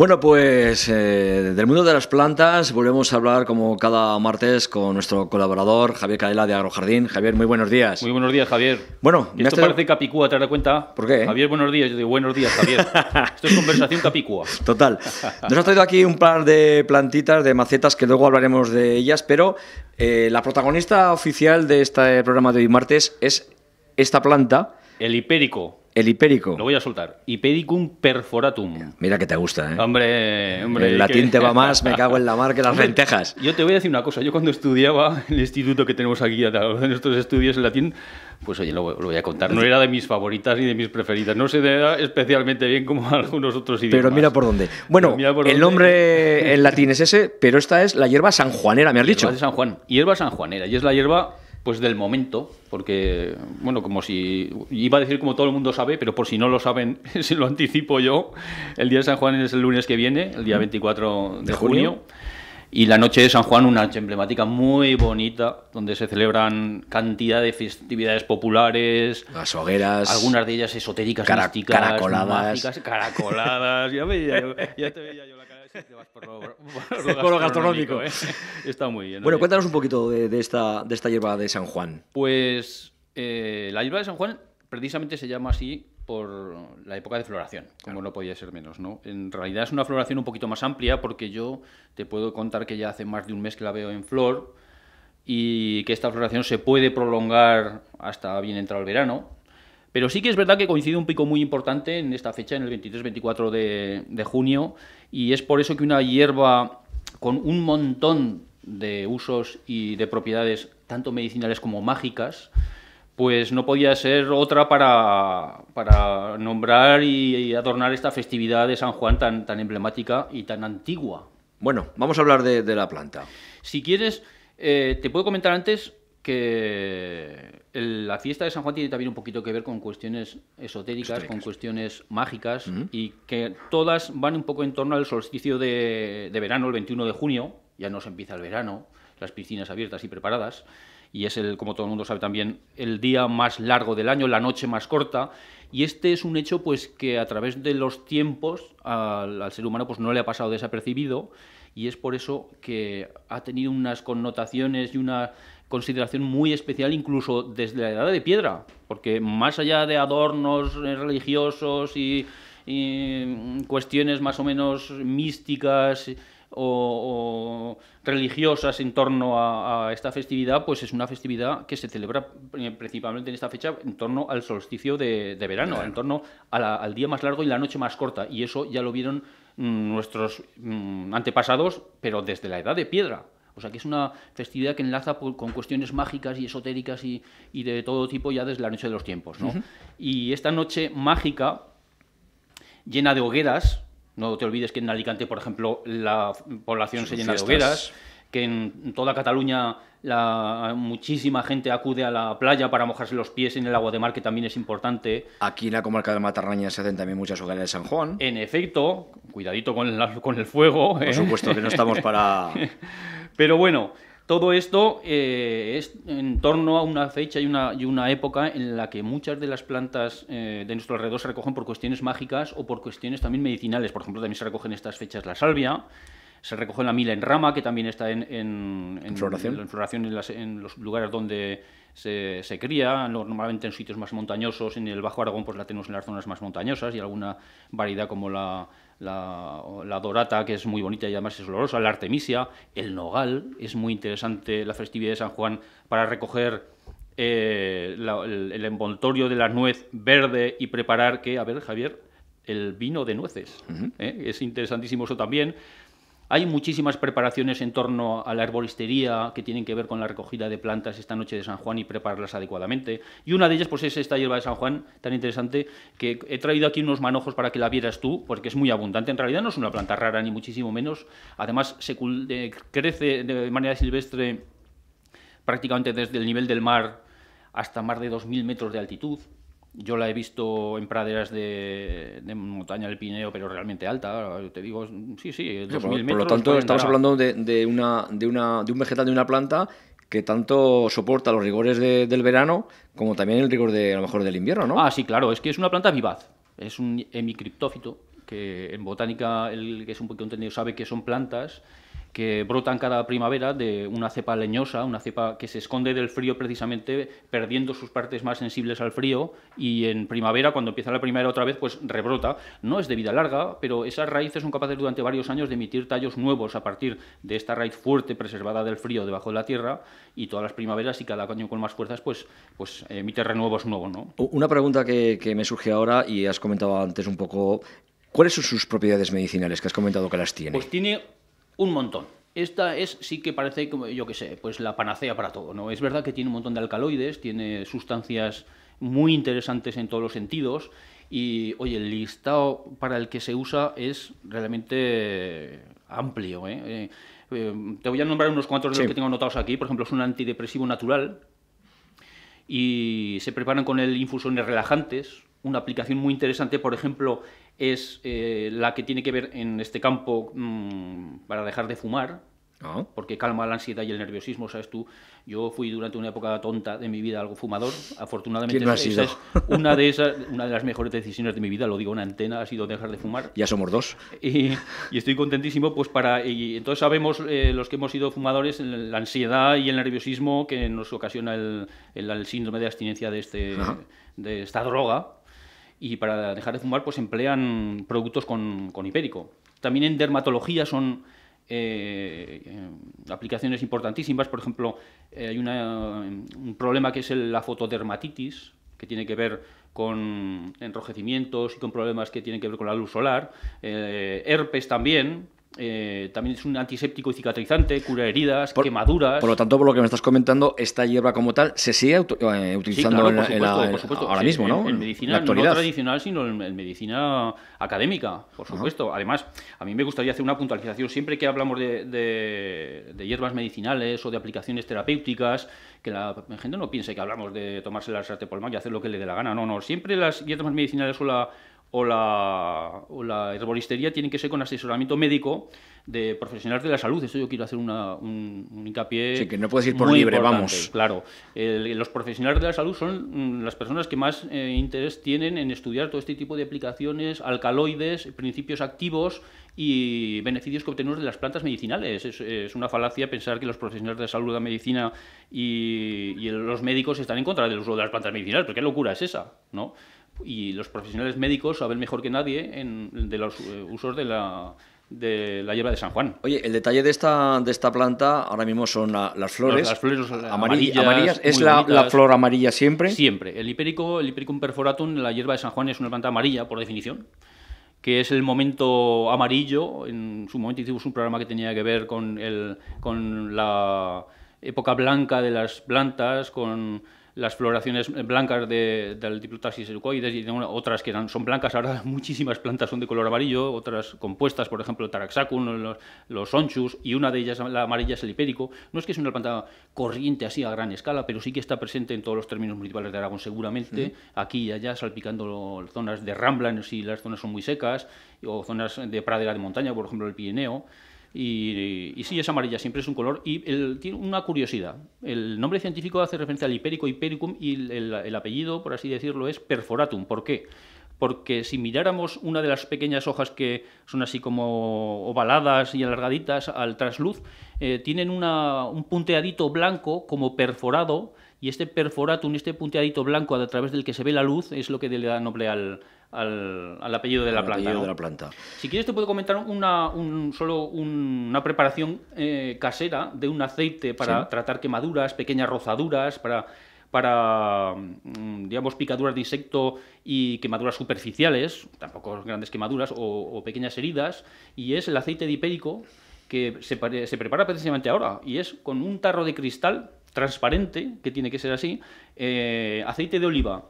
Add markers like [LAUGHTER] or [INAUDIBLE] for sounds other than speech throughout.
Bueno, pues eh, del mundo de las plantas volvemos a hablar como cada martes con nuestro colaborador Javier Cadela de Agrojardín. Javier, muy buenos días. Muy buenos días, Javier. Bueno, esto parece capicúa, te das cuenta. ¿Por qué? Javier, buenos días. Yo digo, buenos días, Javier. [LAUGHS] esto es conversación capicúa. Total. Nos ha traído aquí un par de plantitas, de macetas, que luego hablaremos de ellas, pero eh, la protagonista oficial de este programa de hoy martes es esta planta. El hipérico. El hipérico. Lo voy a soltar. Hipericum perforatum. Mira que te gusta, ¿eh? Hombre, hombre. El latín te va más, [LAUGHS] me cago en la mar que las lentejas. Yo te voy a decir una cosa. Yo cuando estudiaba en el instituto que tenemos aquí, en nuestros estudios en latín, pues oye, lo, voy a contar. No era de mis favoritas ni de mis preferidas. No se da especialmente bien como [LAUGHS] algunos otros idiomas. Pero mira por dónde. Bueno, el nombre [LAUGHS] en latín es ese, pero esta es la hierba sanjuanera, me has hierba dicho. De San Juan. Hierba sanjuanera. Y es la hierba pues del momento, porque, bueno, como si, iba a decir como todo el mundo sabe, pero por si no lo saben, se [LAUGHS] lo anticipo yo, el día de San Juan es el lunes que viene, el día 24 de, junio? Y la noche de San Juan, una noche emblemática muy bonita, donde se celebran cantidad de festividades populares. Las hogueras. Algunas de ellas esotéricas, cara, caracoladas. caracoladas. ya te veía yo. [LAUGHS] por lo, gastronómico. ¿eh? ¿eh? Está muy bien. Bueno, cuéntanos un poquito de, esta, hierba de San Juan. Pues eh, la hierba de San Juan precisamente se llama así por la época de floración, como no podía ser menos, ¿no? En realidad es una floración un poquito más amplia porque yo te puedo contar que ya hace más de un mes que la veo en flor y que esta floración se puede prolongar hasta bien entrado el verano, pero sí que es verdad que coincide un pico muy importante en esta fecha, en el 23-24 de, junio, y es por eso que una hierba con un montón de usos y de propiedades, tanto medicinales como mágicas, pues no podía ser otra para, para nombrar y, adornar esta festividad de San Juan tan, tan emblemática y tan antigua. Bueno, vamos a hablar de, la planta. Si quieres, eh, te puedo comentar antes que la fiesta de San Juan tiene también un poquito que ver con cuestiones esotéricas, con cuestiones mágicas, y que todas van un poco en torno al solsticio de, verano, el 21 de junio, ya no se empieza el verano, las piscinas abiertas y preparadas y es, el, como todo el mundo sabe también, el día más largo del año, la noche más corta. Y este es un hecho pues, que a través de los tiempos al, ser humano pues, no le ha pasado desapercibido y es por eso que ha tenido unas connotaciones y una consideración muy especial incluso desde la edad de piedra, porque más allá de adornos eh, religiosos y mm, cuestiones más o menos místicas, o, religiosas en torno a, esta festividad, pues es una festividad que se celebra eh, principalmente en esta fecha en torno al solsticio de, verano, en torno al día más largo y la noche más corta. Y eso ya lo vieron mm, nuestros mm, antepasados, pero desde la edad de piedra. O sea, que es una festividad que enlaza pues, con cuestiones mágicas y esotéricas y, de todo tipo ya desde la noche de los tiempos. Y esta noche mágica, llena de hogueras, no te olvides que en Alicante, por ejemplo, la población se llena de hogueras, que en toda Cataluña la, muchísima gente acude a la playa para mojarse los pies en el agua de mar, que también es importante. Aquí en la comarca de Matarraña se hacen también muchas hogueras de San Juan. En efecto, cuidadito con, el fuego. Por ¿eh? supuesto que no estamos para... [LAUGHS] Pero bueno, todo esto eh, es en torno a una fecha y una, época en la que muchas de las plantas eh, de nuestro alrededor se recogen por cuestiones mágicas o por cuestiones también medicinales. Por ejemplo, también se recogen estas fechas la salvia, se recoge la mila en rama, que también está en, en, floración, en, los lugares donde se, se, cría, normalmente en sitios más montañosos. En el Bajo Aragón pues la tenemos en las zonas más montañosas y alguna variedad como la, la, dorata, que es muy bonita y además es olorosa, la artemisia, el nogal, es muy interesante la festividad de San Juan para recoger eh, el, envoltorio de la nuez verde y preparar que, a ver, Javier, el vino de nueces. ¿Eh? Es interesantísimo eso también. Hay muchísimas preparaciones en torno a la herboristería que tienen que ver con la recogida de plantas esta noche de San Juan y prepararlas adecuadamente. Y una de ellas pues es esta hierba de San Juan tan interesante que he traído aquí unos manojos para que la vieras tú porque es muy abundante. En realidad no es una planta rara ni muchísimo menos. Además se eh, crece de manera silvestre prácticamente desde el nivel del mar hasta más de 2.000 metros de altitud. Yo la he visto en praderas de, montaña del Pineo, pero realmente alta. Te digo, sí, sí, 2.000 metros. Por lo tanto, estamos hablando de, una, de, una, de un vegetal de una planta que tanto soporta los rigores del verano como también el rigor de a lo mejor del invierno, ¿no? Ah, sí, claro, es que es una planta vivaz, es un hemicriptófito que en botánica el que es un poquito entendido sabe que son plantas que brotan cada primavera de una cepa leñosa, una cepa que se esconde del frío precisamente perdiendo sus partes más sensibles al frío y en primavera, cuando empieza la primavera otra vez, pues rebrota. No es de vida larga, pero esas raíces son capaces durante varios años de emitir tallos nuevos a partir de esta raíz fuerte preservada del frío debajo de la tierra y todas las primaveras y cada año con más fuerzas pues, pues emite renuevos nuevos. ¿no? Una pregunta que, me surge ahora y has comentado antes un poco... ¿Cuáles son sus propiedades medicinales que has comentado que las tiene? Pues tiene un montón. Esta es, sí que parece, como yo que sé, pues la panacea para todo, ¿no? Es verdad que tiene un montón de alcaloides, tiene sustancias muy interesantes en todos los sentidos y, oye, el listado para el que se usa es realmente amplio, ¿eh? Eh, eh, te voy a nombrar unos cuantos de los que tengo anotados aquí. Por ejemplo, es un antidepresivo natural y se preparan con él infusiones relajantes. Una aplicación muy interesante, por ejemplo, es eh, la que tiene que ver en este campo mm, para dejar de fumar, ah. porque calma la ansiedad y el nerviosismo, ¿sabes tú? Yo fui durante una época tonta de mi vida algo fumador, afortunadamente una de, esas, una de las mejores decisiones de mi vida, lo digo en antena, ha sido dejar de fumar. Ya somos dos. Y, estoy contentísimo, pues para... Y entonces sabemos eh, los que hemos sido fumadores la ansiedad y el nerviosismo que nos ocasiona el, síndrome de abstinencia de, este, de esta droga y para dejar de fumar pues emplean productos con, con hipérico. También en dermatología son eh, eh, aplicaciones importantísimas, por ejemplo, eh, hay un problema que es la fotodermatitis, que tiene que ver con enrojecimientos y con problemas que tienen que ver con la luz solar, herpes también, eh, también es un antiséptico y cicatrizante, cura heridas, quemaduras. Por lo tanto, por lo que me estás comentando, esta hierba como tal se sigue utilizando en, supuesto, supuesto, ahora mismo, ¿no? En, medicina no tradicional, sino en, medicina académica, por supuesto. Además, a mí me gustaría hacer una puntualización. Siempre que hablamos de, hierbas medicinales o de aplicaciones terapéuticas, que la gente no piense que hablamos de tomarse las por mal y hacer lo que le dé la gana. No, no. Siempre las hierbas medicinales son la o la, herbolistería tiene tienen que ser con asesoramiento médico de profesionales de la salud. Esto yo quiero hacer una, un, hincapié. Sí, que no puedes ir por libre, vamos. Claro. los profesionales de la salud son mm, las personas que más eh, interés tienen en estudiar todo este tipo de aplicaciones, alcaloides, principios activos y beneficios que obtenemos de las plantas medicinales. Es, una falacia pensar que los profesionales de la salud, la medicina y, los médicos están en contra del uso de las plantas medicinales, porque qué locura es esa, ¿no? y los profesionales médicos saben mejor que nadie en, de los eh, usos de la, de la hierba de San Juan. Oye, el detalle de esta, de esta planta ahora mismo son las flores. Las, flores amarillas. ¿Es la, flor amarilla siempre? Siempre. El hipérico, el hipericum perforatum, la hierba de San Juan es una planta amarilla por definición que es el momento amarillo. En su momento hicimos un programa que tenía que ver con, el, con la época blanca de las plantas, con las floraciones blancas de, del Diplotaxis eucoides y otras que son blancas, ahora [LAUGHS] muchísimas plantas son de color amarillo, otras compuestas, por ejemplo, el Taraxacum, los, onchus, y una de ellas, la amarilla, es el hipérico. No es que sea una planta corriente así a gran escala, pero sí que está presente en todos los términos municipales de Aragón, seguramente, aquí y allá, salpicando zonas de rambla, si las zonas son muy secas, o zonas de pradera de montaña, por ejemplo, el Pirineo. Y, si sí, es amarilla, siempre es un color. Y tiene una curiosidad. El nombre científico hace referencia al hipérico hipericum y el, el, apellido, por así decirlo, es perforatum. ¿Por qué? porque si miráramos una de las pequeñas hojas que son así como ovaladas y alargaditas al trasluz, eh, tienen un punteadito blanco como perforado, y este perforatum, este punteadito blanco a través del que se ve la luz, es lo que le da nombre al, apellido, de la, planta, de la, planta, Si quieres te puedo comentar una, un, solo una preparación eh, casera de un aceite para tratar quemaduras, pequeñas rozaduras, para para, mm, digamos, picaduras de insecto y quemaduras superficiales, tampoco grandes quemaduras o, pequeñas heridas, y es el aceite de que se, prepara precisamente ahora, y es con un tarro de cristal transparente, que tiene que ser así, eh, aceite de oliva,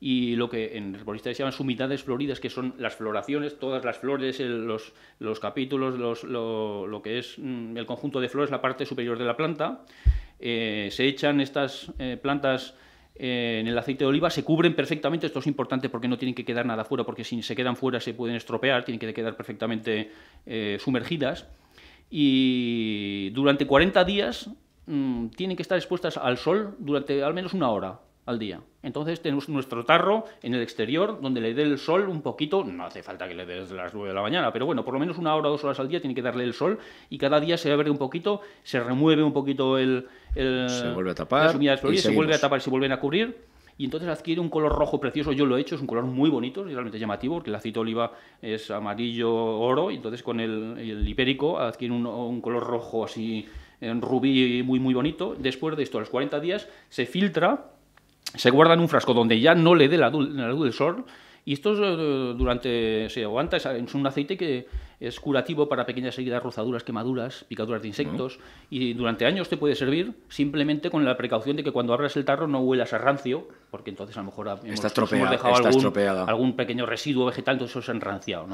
y lo que en se llaman sumidades floridas, que son las floraciones, todas las flores, los, capítulos, lo, lo, que es mm, el conjunto de flores, la parte superior de la planta, eh, se echan estas eh, plantas eh, en el aceite de oliva, se cubren perfectamente, esto es importante porque no tienen que quedar nada fuera, porque si se quedan fuera se pueden estropear, tienen que quedar perfectamente sumergidas. Y durante 40 días mm, tienen que estar expuestas al sol durante al menos una hora al día. Entonces tenemos nuestro tarro en el exterior donde le dé el sol un poquito, no hace falta que le dé desde las 9 de la mañana, pero bueno, por lo menos una hora o dos horas al día tiene que darle el sol y cada día se abre un poquito, se remueve un poquito el, se vuelve a tapar, se vuelve a tapar y se vuelven a cubrir y entonces adquiere un color rojo precioso, yo lo he hecho, es un color muy bonito, realmente llamativo, porque el aceite oliva es amarillo oro y entonces con el, el hipérico adquiere un, un color rojo así en rubí muy muy bonito. Después de esto, a los 40 días, se filtra se guarda en un frasco donde ya no le dé la, luz del sol y esto eh, durante se aguanta, es un aceite que es curativo para pequeñas heridas, rozaduras, quemaduras, picaduras de insectos, y durante años te puede servir simplemente con la precaución de que cuando abras el tarro no huelas a rancio, porque entonces a lo mejor hemos, dejado algún, pequeño residuo vegetal, entonces eso es enranciado.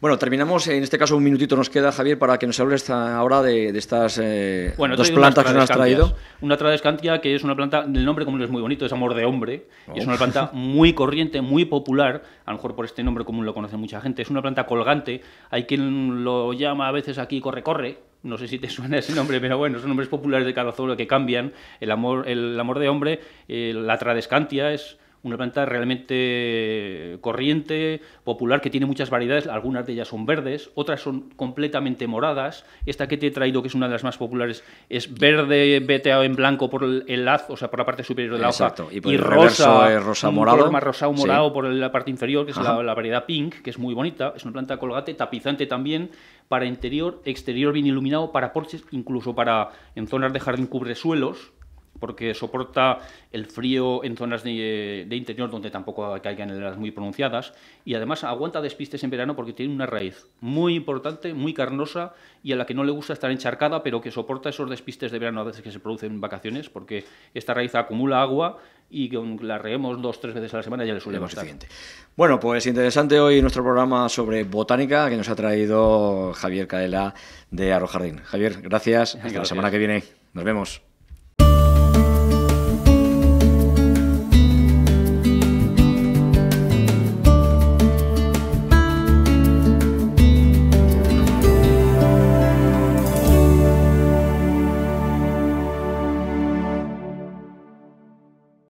Bueno, terminamos, en este caso un minutito nos queda, Javier, para que nos hables ahora de, de estas eh, dos plantas que nos has traído. Una tradescantia que es una planta, el nombre común es muy bonito, es amor de hombre, y es oh. una planta [LAUGHS] muy corriente, muy popular, a lo mejor por este nombre común lo conoce mucha gente, es una planta colgante, hay lo llama a veces aquí corre-corre, no sé si te [LAUGHS] suena ese nombre, pero bueno, son nombres populares de cada zona que cambian. El amor, el amor de hombre, eh, la tradescantia es una planta realmente corriente, popular, que tiene muchas variedades, algunas de ellas son verdes, otras son completamente moradas, esta que te he traído, que es una de las más populares, es verde veteado en blanco por el, lazo, o sea, por la parte superior de la hoja, y, rosa, rosa morado. más rosado morado por la parte inferior, que es la, variedad pink, que es muy bonita, es una planta colgate, tapizante también, para interior, exterior bien iluminado, para porches, incluso para en zonas de jardín cubresuelos, porque soporta el frío en zonas de, interior donde tampoco caigan heladas muy pronunciadas y además aguanta despistes en verano porque tiene una raíz muy importante, muy carnosa y a la que no le gusta estar encharcada, pero que soporta esos despistes de verano a veces que se producen en vacaciones porque esta raíz acumula agua y que la reemos dos tres veces a la semana ya le suele bastar. Bueno, pues interesante hoy nuestro programa sobre botánica que nos ha traído Javier Caela de Arrojardín. Javier, gracias. Hasta la semana que viene. Nos vemos.